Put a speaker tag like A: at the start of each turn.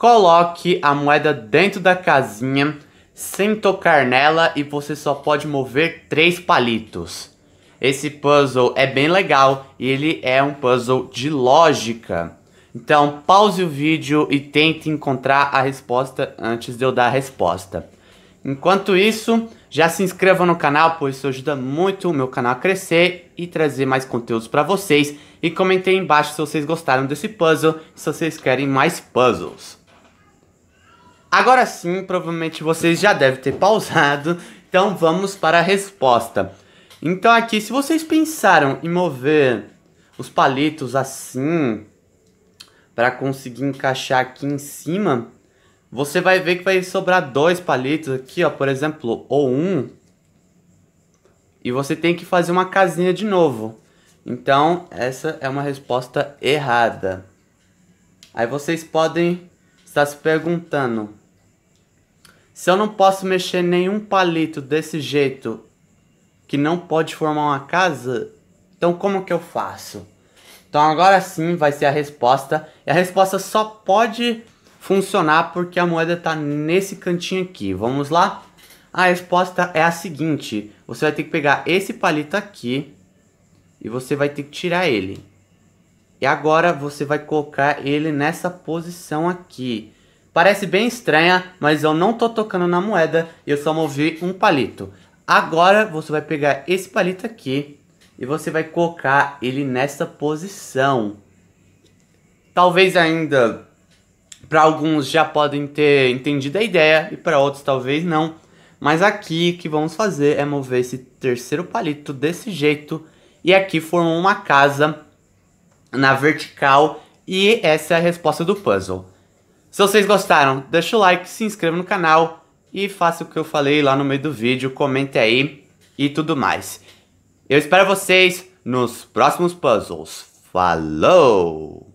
A: Coloque a moeda dentro da casinha sem tocar nela e você só pode mover três palitos. Esse puzzle é bem legal e ele é um puzzle de lógica. Então pause o vídeo e tente encontrar a resposta antes de eu dar a resposta. Enquanto isso, já se inscreva no canal, pois isso ajuda muito o meu canal a crescer e trazer mais conteúdos para vocês. E comentem embaixo se vocês gostaram desse puzzle, se vocês querem mais puzzles. Agora sim, provavelmente vocês já devem ter pausado, então vamos para a resposta. Então aqui, se vocês pensaram em mover os palitos assim, para conseguir encaixar aqui em cima, você vai ver que vai sobrar dois palitos aqui, ó, por exemplo, ou um. E você tem que fazer uma casinha de novo. Então, essa é uma resposta errada. Aí vocês podem está se perguntando: se eu não posso mexer nenhum palito desse jeito que não pode formar uma casa, então como que eu faço? Então agora sim vai ser a resposta. E a resposta só pode funcionar porque a moeda está nesse cantinho aqui. Vamos lá? A resposta é a seguinte: você vai ter que pegar esse palito aqui e você vai ter que tirar ele. E agora você vai colocar ele nessa posição aqui. Parece bem estranha, mas eu não tô tocando na moeda, eu só movi um palito. Agora você vai pegar esse palito aqui e você vai colocar ele nessa posição. Talvez ainda para alguns já podem ter entendido a ideia e para outros talvez não. Mas aqui o que vamos fazer é mover esse terceiro palito desse jeito e aqui formou uma casa na vertical. E essa é a resposta do puzzle. Se vocês gostaram, deixa o like, se inscreva no canal e faça o que eu falei lá no meio do vídeo, comente aí e tudo mais. Eu espero vocês nos próximos puzzles. Falou!